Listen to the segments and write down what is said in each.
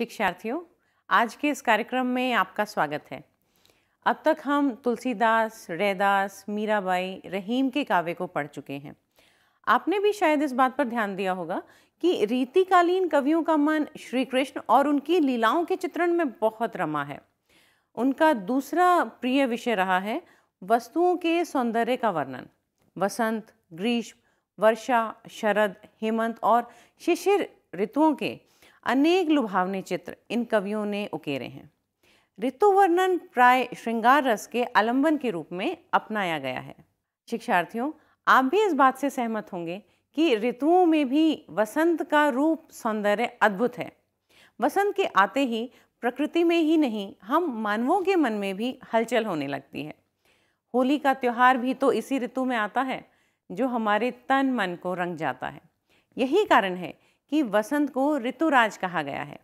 शिक्षार्थियों आज के इस कार्यक्रम में आपका स्वागत है अब तक हम तुलसीदास रैदास मीराबाई रहीम के काव्य को पढ़ चुके हैं आपने भी शायद इस बात पर ध्यान दिया होगा कि रीतिकालीन कवियों का मन श्री कृष्ण और उनकी लीलाओं के चित्रण में बहुत रमा है उनका दूसरा प्रिय विषय रहा है वस्तुओं के सौंदर्य का वर्णन वसंत ग्रीष्म वर्षा शरद हेमंत और शिशिर ऋतुओं के अनेक लुभावने चित्र इन कवियों ने उकेरे हैं ऋतु वर्णन प्राय श्रृंगार रस के आलंबन के रूप में अपनाया गया है शिक्षार्थियों आप भी इस बात से सहमत होंगे कि ऋतुओं में भी वसंत का रूप सौंदर्य अद्भुत है वसंत के आते ही प्रकृति में ही नहीं हम मानवों के मन में भी हलचल होने लगती है होली का त्यौहार भी तो इसी ऋतु में आता है जो हमारे तन मन को रंग जाता है यही कारण है कि वसंत को ऋतुराज कहा गया है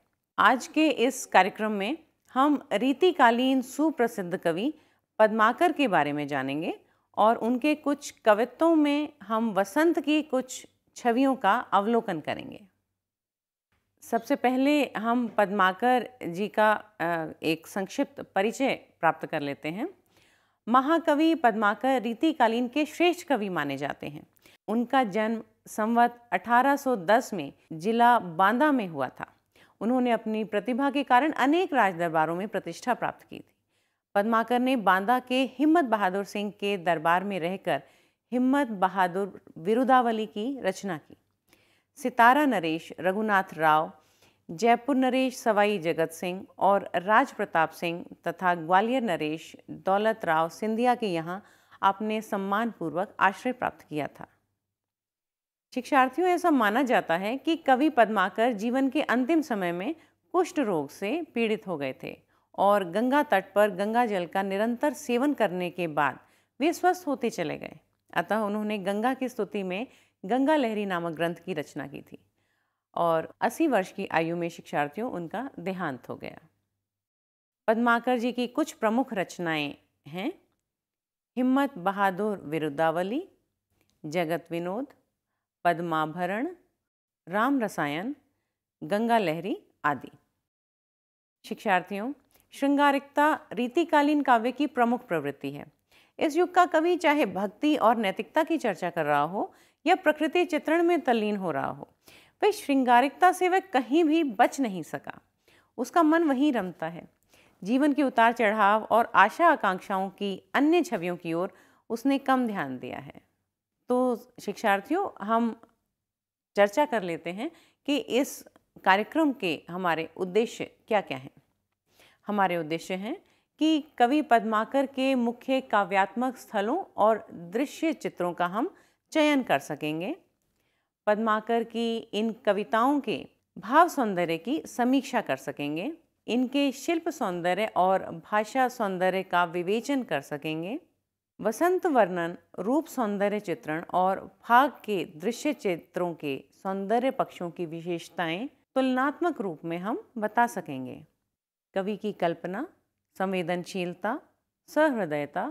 आज के इस कार्यक्रम में हम रीतिकालीन सुप्रसिद्ध कवि पद्माकर के बारे में जानेंगे और उनके कुछ कवित्वों में हम वसंत की कुछ छवियों का अवलोकन करेंगे सबसे पहले हम पद्माकर जी का एक संक्षिप्त परिचय प्राप्त कर लेते हैं महाकवि पद्माकर रीतिकालीन के श्रेष्ठ कवि माने जाते हैं उनका जन्म संवत 1810 में जिला बांदा में हुआ था उन्होंने अपनी प्रतिभा के कारण अनेक राज दरबारों में प्रतिष्ठा प्राप्त की थी पद्माकर ने बांदा के हिम्मत बहादुर सिंह के दरबार में रहकर हिम्मत बहादुर विरुदावली की रचना की सितारा नरेश रघुनाथ राव जयपुर नरेश सवाई जगत सिंह और राज प्रताप सिंह तथा ग्वालियर नरेश दौलत राव सिंधिया के यहाँ आपने सम्मानपूर्वक आश्रय प्राप्त किया था शिक्षार्थियों ऐसा माना जाता है कि कवि पद्माकर जीवन के अंतिम समय में कुष्ठ रोग से पीड़ित हो गए थे और गंगा तट पर गंगा जल का निरंतर सेवन करने के बाद वे स्वस्थ होते चले गए अतः उन्होंने गंगा की स्तुति में गंगा लहरी नामक ग्रंथ की रचना की थी और 80 वर्ष की आयु में शिक्षार्थियों उनका देहांत हो गया पद्माकर जी की कुछ प्रमुख रचनाएं हैं हिम्मत बहादुर विरुद्धावली जगत विनोद पद्माभरण राम रसायन गंगा लहरी आदि शिक्षार्थियों श्रृंगारिकता रीतिकालीन काव्य की प्रमुख प्रवृत्ति है इस युग का कवि चाहे भक्ति और नैतिकता की चर्चा कर रहा हो या प्रकृति चित्रण में तल्लीन हो रहा हो वह श्रृंगारिकता से वह कहीं भी बच नहीं सका उसका मन वहीं रमता है जीवन के उतार चढ़ाव और आशा आकांक्षाओं की अन्य छवियों की ओर उसने कम ध्यान दिया है तो शिक्षार्थियों हम चर्चा कर लेते हैं कि इस कार्यक्रम के हमारे उद्देश्य क्या क्या हैं हमारे उद्देश्य हैं कि कवि पद्माकर के मुख्य काव्यात्मक स्थलों और दृश्य चित्रों का हम चयन कर सकेंगे पद्माकर की इन कविताओं के भाव सौंदर्य की समीक्षा कर सकेंगे इनके शिल्प सौंदर्य और भाषा सौंदर्य का विवेचन कर सकेंगे वसंत वर्णन रूप सौंदर्य चित्रण और भाग के दृश्य चित्रों के सौंदर्य पक्षों की विशेषताएं तुलनात्मक रूप में हम बता सकेंगे कवि की कल्पना संवेदनशीलता सहृदयता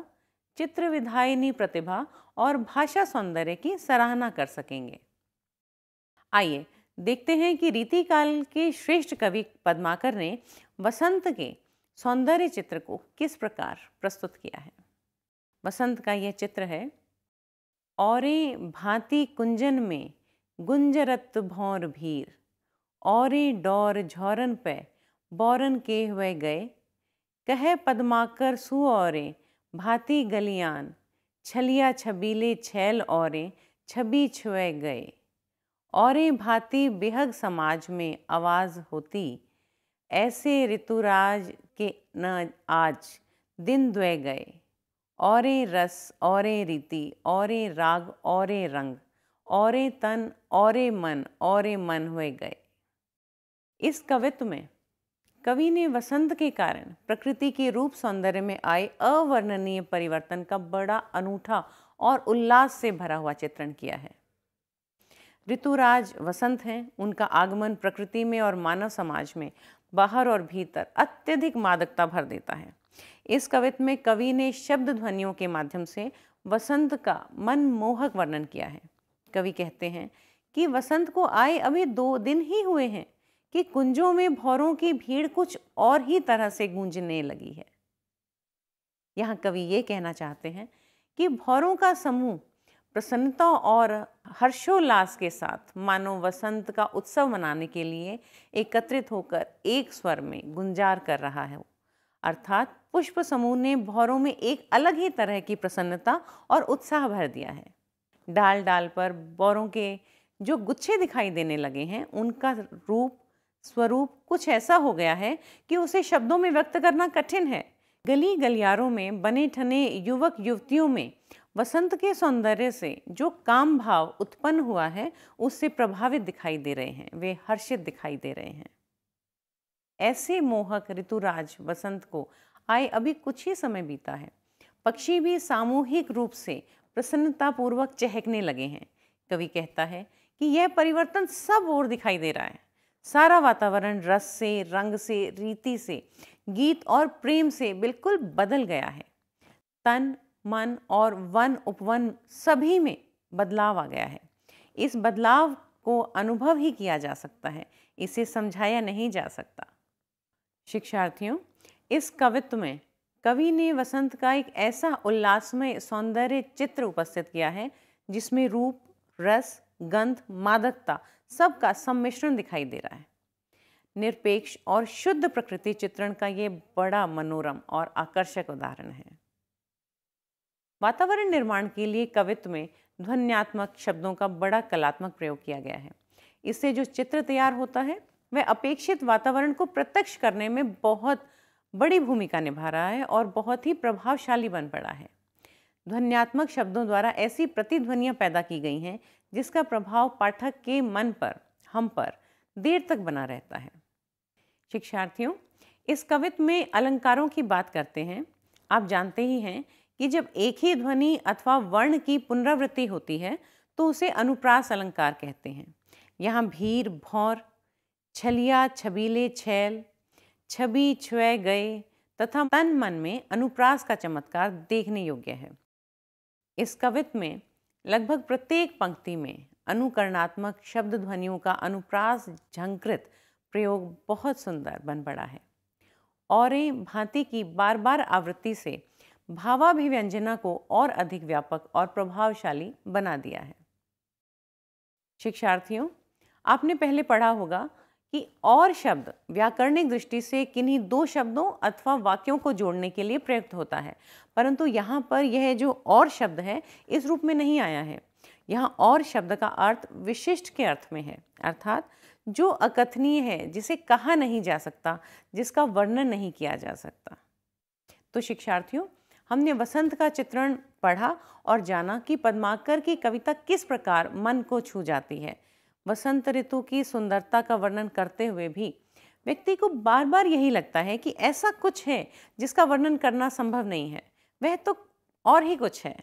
चित्र विधायनी प्रतिभा और भाषा सौंदर्य की सराहना कर सकेंगे आइए देखते हैं कि रीतिकाल के श्रेष्ठ कवि पद्माकर ने वसंत के सौंदर्य चित्र को किस प्रकार प्रस्तुत किया है बसंत का यह चित्र है और भांति कुंजन में गुंजरत भौर भीर और डौर झौरन पे बौरन के हुए गए कह पदमाकर सु औरे भांति गलियान छलिया छबीले छैल और छबी छुए गए और भांति बेहग समाज में आवाज़ होती ऐसे ऋतुराज के न आज दिन द्वे गए और रस और रीति और राग और रंग और तन और मन और मन हुए गए इस कवित्व में कवि ने वसंत के कारण प्रकृति के रूप सौंदर्य में आए अवर्णनीय परिवर्तन का बड़ा अनूठा और उल्लास से भरा हुआ चित्रण किया है ऋतुराज वसंत हैं उनका आगमन प्रकृति में और मानव समाज में बाहर और भीतर अत्यधिक मादकता भर देता है इस कवित में कवि ने शब्द ध्वनियों के माध्यम से वसंत का मनमोहक वर्णन किया है कवि कहते हैं कि वसंत को आए अभी दो दिन ही हुए हैं कि कुंजों में भौरों की भीड़ कुछ और ही तरह से गूंजने लगी है यहाँ कवि ये कहना चाहते हैं कि भौरों का समूह प्रसन्नता और हर्षोल्लास के साथ मानो वसंत का उत्सव मनाने के लिए एकत्रित होकर एक स्वर में गुंजार कर रहा है अर्थात पुष्प समूह ने भौरों में एक अलग ही तरह की प्रसन्नता और उत्साह भर दिया है डाल डाल पर बौरों के जो गुच्छे दिखाई देने लगे हैं उनका रूप स्वरूप कुछ ऐसा हो गया है कि उसे शब्दों में व्यक्त करना कठिन है गली गलियारों में बने ठने युवक युवतियों में वसंत के सौंदर्य से जो काम भाव उत्पन्न हुआ है उससे प्रभावित दिखाई दे रहे हैं वे हर्षित दिखाई दे रहे हैं ऐसे मोहक ऋतुराज बसंत को आए अभी कुछ ही समय बीता है पक्षी भी सामूहिक रूप से प्रसन्नतापूर्वक चहकने लगे हैं कवि कहता है कि यह परिवर्तन सब ओर दिखाई दे रहा है सारा वातावरण रस से रंग से रीति से गीत और प्रेम से बिल्कुल बदल गया है तन मन और वन उपवन सभी में बदलाव आ गया है इस बदलाव को अनुभव ही किया जा सकता है इसे समझाया नहीं जा सकता शिक्षार्थियों इस कवित्व में कवि ने वसंत का एक ऐसा उल्लासमय सौंदर्य चित्र उपस्थित किया है जिसमें रूप रस गंध मादकता सबका सम्मिश्रण दिखाई दे रहा है निरपेक्ष और शुद्ध प्रकृति चित्रण का ये बड़ा मनोरम और आकर्षक उदाहरण है वातावरण निर्माण के लिए कवित्व में ध्वन्यात्मक शब्दों का बड़ा कलात्मक प्रयोग किया गया है इससे जो चित्र तैयार होता है वह अपेक्षित वातावरण को प्रत्यक्ष करने में बहुत बड़ी भूमिका निभा रहा है और बहुत ही प्रभावशाली बन पड़ा है ध्वन्यात्मक शब्दों द्वारा ऐसी प्रतिध्वनियाँ पैदा की गई हैं जिसका प्रभाव पाठक के मन पर हम पर देर तक बना रहता है शिक्षार्थियों इस कवित में अलंकारों की बात करते हैं आप जानते ही हैं कि जब एक ही ध्वनि अथवा वर्ण की पुनरावृत्ति होती है तो उसे अनुप्रास अलंकार कहते हैं यहाँ भीर भौर छलिया छबीले छैल छबी छुए गए तथा तन मन में अनुप्रास का चमत्कार देखने योग्य है इस कवित में लगभग प्रत्येक पंक्ति में अनुकरणात्मक शब्द ध्वनियों का अनुप्रास झंकृत प्रयोग बहुत सुंदर बन पड़ा है और भांति की बार बार आवृत्ति से भावाभिव्यंजना को और अधिक व्यापक और प्रभावशाली बना दिया है शिक्षार्थियों आपने पहले पढ़ा होगा कि और शब्द व्याकरणिक दृष्टि से किन्हीं दो शब्दों अथवा वाक्यों को जोड़ने के लिए प्रयुक्त होता है परंतु यहाँ पर यह जो और शब्द है इस रूप में नहीं आया है यहाँ और शब्द का अर्थ विशिष्ट के अर्थ में है अर्थात जो अकथनीय है जिसे कहा नहीं जा सकता जिसका वर्णन नहीं किया जा सकता तो शिक्षार्थियों हमने वसंत का चित्रण पढ़ा और जाना कि पद्माकर की कविता किस प्रकार मन को छू जाती है वसंत ऋतु की सुंदरता का वर्णन करते हुए भी व्यक्ति को बार बार यही लगता है कि ऐसा कुछ है जिसका वर्णन करना संभव नहीं है वह तो और ही कुछ है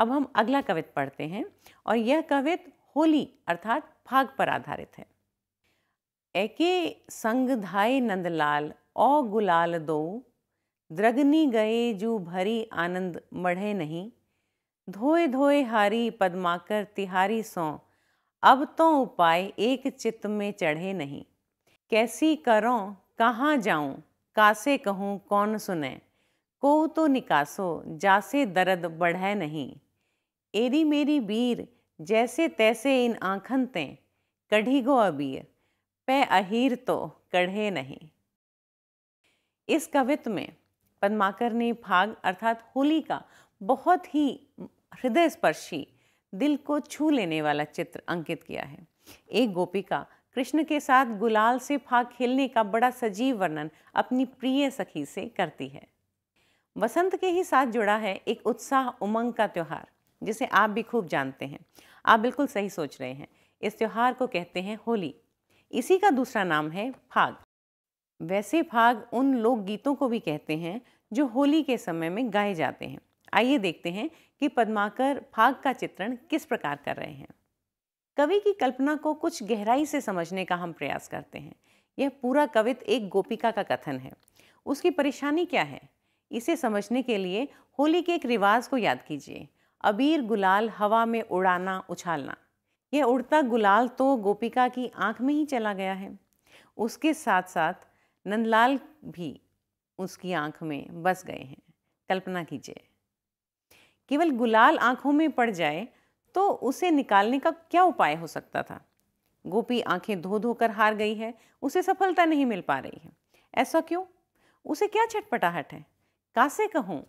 अब हम अगला कवित पढ़ते हैं और यह कवित होली अर्थात फाग पर आधारित है एके संग धाय नंदलाल औ गुलाल दो द्रगनी गए जू भरी आनंद मढ़े नहीं धोए धोए हारी पदमाकर तिहारी सौ अब तो उपाय एक चित्त में चढ़े नहीं कैसी करो कहाँ जाऊँ कासे कहूँ कौन सुने को तो निकासो जासे दर्द बढ़े नहीं एरी मेरी बीर जैसे तैसे इन आँखन ते कढ़ी गो अबीर पे अहीर तो कढ़े नहीं इस कवित में पद्माकर ने फाग अर्थात होली का बहुत ही हृदय स्पर्शी दिल को छू लेने वाला चित्र अंकित किया है एक गोपिका कृष्ण के साथ गुलाल से फाग खेलने का बड़ा सजीव वर्णन अपनी प्रिय सखी से करती है वसंत के ही साथ जुड़ा है एक उत्साह उमंग का त्यौहार जिसे आप भी खूब जानते हैं आप बिल्कुल सही सोच रहे हैं इस त्यौहार को कहते हैं होली इसी का दूसरा नाम है फाग वैसे फाग उन लोकगीतों को भी कहते हैं जो होली के समय में गाए जाते हैं आइए देखते हैं कि पद्माकर भाग का चित्रण किस प्रकार कर रहे हैं कवि की कल्पना को कुछ गहराई से समझने का हम प्रयास करते हैं यह पूरा कवित एक गोपिका का कथन है उसकी परेशानी क्या है इसे समझने के लिए होली के एक रिवाज को याद कीजिए अबीर गुलाल हवा में उड़ाना उछालना यह उड़ता गुलाल तो गोपिका की आंख में ही चला गया है उसके साथ साथ नंदलाल भी उसकी आंख में बस गए हैं कल्पना कीजिए केवल गुलाल आंखों में पड़ जाए तो उसे निकालने का क्या उपाय हो सकता था गोपी आंखें धो धो कर हार गई है उसे सफलता नहीं मिल पा रही है ऐसा क्यों उसे क्या छटपटाहट है कासे कहूँ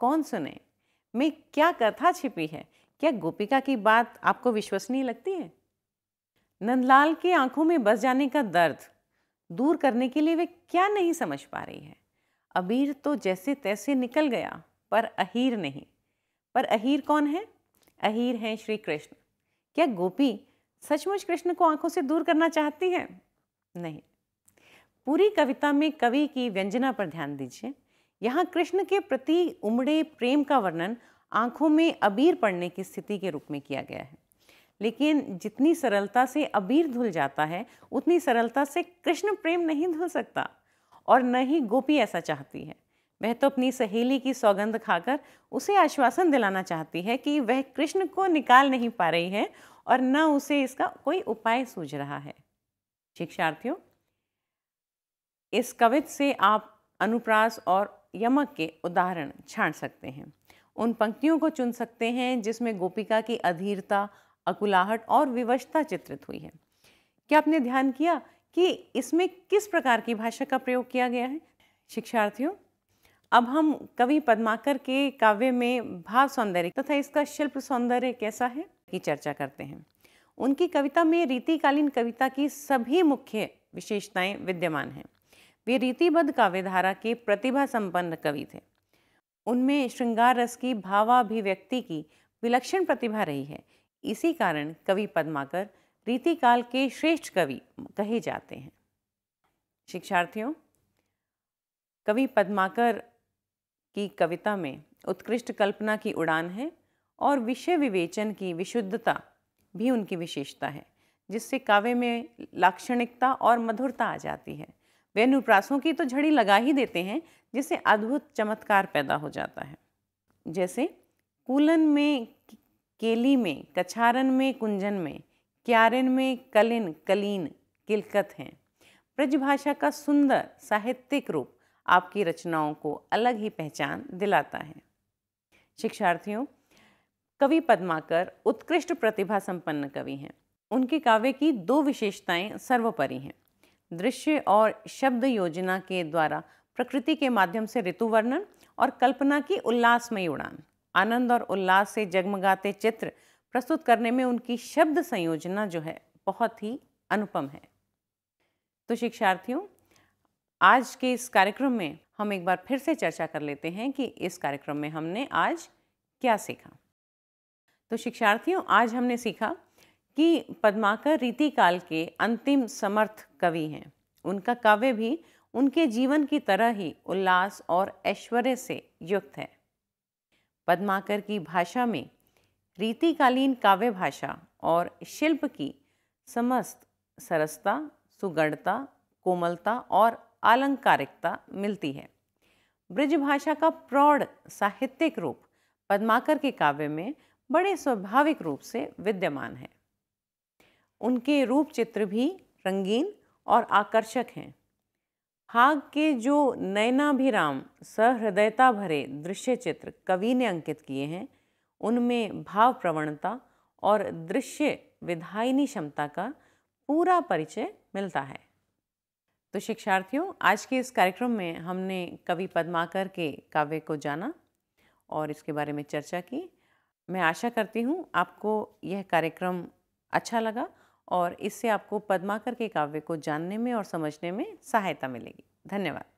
कौन सुने में क्या कथा छिपी है क्या गोपिका की बात आपको विश्वसनीय लगती है नंदलाल की आंखों में बस जाने का दर्द दूर करने के लिए वे क्या नहीं समझ पा रही है अबीर तो जैसे तैसे निकल गया पर अहीर नहीं पर अहीर कौन है अहीर हैं श्री कृष्ण क्या गोपी सचमुच कृष्ण को आंखों से दूर करना चाहती है नहीं पूरी कविता में कवि की व्यंजना पर ध्यान दीजिए यहाँ कृष्ण के प्रति उमड़े प्रेम का वर्णन आंखों में अबीर पड़ने की स्थिति के रूप में किया गया है लेकिन जितनी सरलता से अबीर धुल जाता है उतनी सरलता से कृष्ण प्रेम नहीं धुल सकता और न ही गोपी ऐसा चाहती है वह तो अपनी सहेली की सौगंध खाकर उसे आश्वासन दिलाना चाहती है कि वह कृष्ण को निकाल नहीं पा रही है और न उसे इसका कोई उपाय सूझ रहा है शिक्षार्थियों इस कवित से आप अनुप्रास और यमक के उदाहरण छाट सकते हैं उन पंक्तियों को चुन सकते हैं जिसमें गोपिका की अधीरता अकुलाहट और विवशता चित्रित हुई है क्या आपने ध्यान किया कि इसमें किस प्रकार की भाषा का प्रयोग किया गया है शिक्षार्थियों अब हम कवि पद्माकर के काव्य में भाव सौंदर्य तथा इसका शिल्प सौंदर्य कैसा है की चर्चा करते हैं उनकी कविता में रीतिकालीन कविता की सभी मुख्य विशेषताएं विद्यमान हैं वे रीतिबद्ध काव्यधारा के प्रतिभा संपन्न कवि थे उनमें श्रृंगार रस की भावाभिव्यक्ति की विलक्षण प्रतिभा रही है इसी कारण कवि पद्माकर रीतिकाल के श्रेष्ठ कवि कहे जाते हैं शिक्षार्थियों कवि पद्माकर की कविता में उत्कृष्ट कल्पना की उड़ान है और विषय विवेचन की विशुद्धता भी उनकी विशेषता है जिससे काव्य में लाक्षणिकता और मधुरता आ जाती है वे अनुप्रासों की तो झड़ी लगा ही देते हैं जिससे अद्भुत चमत्कार पैदा हो जाता है जैसे कूलन में केली में कछारन में कुंजन में क्यारन में कलिन कलीन किलकत हैं ब्रजभाषा का सुंदर साहित्यिक रूप आपकी रचनाओं को अलग ही पहचान दिलाता है शिक्षार्थियों कवि पद्माकर उत्कृष्ट प्रतिभा संपन्न कवि हैं उनके काव्य की दो विशेषताएं सर्वोपरि हैं दृश्य और शब्द योजना के द्वारा प्रकृति के माध्यम से ऋतु वर्णन और कल्पना की उल्लासमय उड़ान आनंद और उल्लास से जगमगाते चित्र प्रस्तुत करने में उनकी शब्द संयोजना जो है बहुत ही अनुपम है तो शिक्षार्थियों आज के इस कार्यक्रम में हम एक बार फिर से चर्चा कर लेते हैं कि इस कार्यक्रम में हमने आज क्या सीखा तो शिक्षार्थियों आज हमने सीखा कि पद्माकर रीति काल के अंतिम समर्थ कवि हैं उनका काव्य भी उनके जीवन की तरह ही उल्लास और ऐश्वर्य से युक्त है पद्माकर की भाषा में रीतिकालीन काव्य भाषा और शिल्प की समस्त सरसता सुगढ़ता कोमलता और आलंकारिकता मिलती है ब्रजभाषा का प्रौढ़ साहित्यिक रूप पद्माकर के काव्य में बड़े स्वाभाविक रूप से विद्यमान है उनके रूप चित्र भी रंगीन और आकर्षक हैं हाग के जो नयनाभिराम सहृदयता भरे दृश्य चित्र कवि ने अंकित किए हैं उनमें भाव प्रवणता और दृश्य विधायनी क्षमता का पूरा परिचय मिलता है तो शिक्षार्थियों आज के इस कार्यक्रम में हमने कवि पद्माकर के काव्य को जाना और इसके बारे में चर्चा की मैं आशा करती हूँ आपको यह कार्यक्रम अच्छा लगा और इससे आपको पद्माकर के काव्य को जानने में और समझने में सहायता मिलेगी धन्यवाद